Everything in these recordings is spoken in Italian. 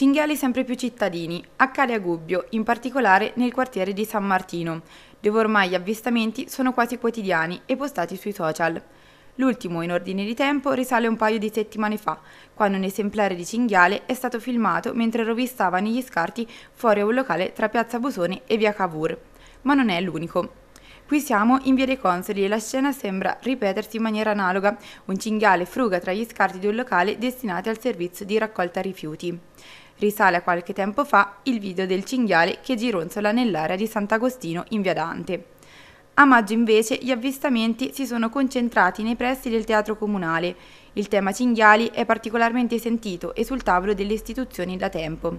Cinghiali sempre più cittadini, accade a Gubbio, in particolare nel quartiere di San Martino, dove ormai gli avvistamenti sono quasi quotidiani e postati sui social. L'ultimo, in ordine di tempo, risale un paio di settimane fa, quando un esemplare di cinghiale è stato filmato mentre rovistava negli scarti fuori a un locale tra Piazza Busoni e Via Cavour. Ma non è l'unico. Qui siamo in via dei Consoli e la scena sembra ripetersi in maniera analoga. Un cinghiale fruga tra gli scarti di un locale destinato al servizio di raccolta rifiuti. Risale a qualche tempo fa il video del cinghiale che gironzola nell'area di Sant'Agostino in via Dante. A maggio invece gli avvistamenti si sono concentrati nei pressi del teatro comunale. Il tema cinghiali è particolarmente sentito e sul tavolo delle istituzioni da tempo.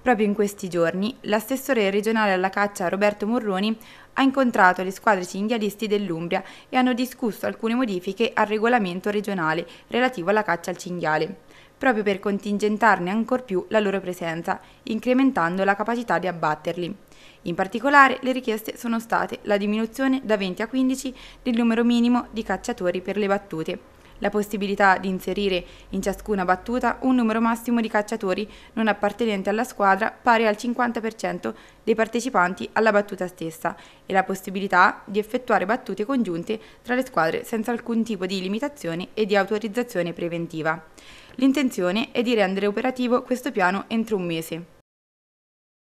Proprio in questi giorni, l'assessore regionale alla caccia Roberto Morroni ha incontrato le squadre cinghialisti dell'Umbria e hanno discusso alcune modifiche al regolamento regionale relativo alla caccia al cinghiale, proprio per contingentarne ancor più la loro presenza, incrementando la capacità di abbatterli. In particolare le richieste sono state la diminuzione da 20 a 15 del numero minimo di cacciatori per le battute, la possibilità di inserire in ciascuna battuta un numero massimo di cacciatori non appartenenti alla squadra pari al 50% dei partecipanti alla battuta stessa e la possibilità di effettuare battute congiunte tra le squadre senza alcun tipo di limitazione e di autorizzazione preventiva. L'intenzione è di rendere operativo questo piano entro un mese.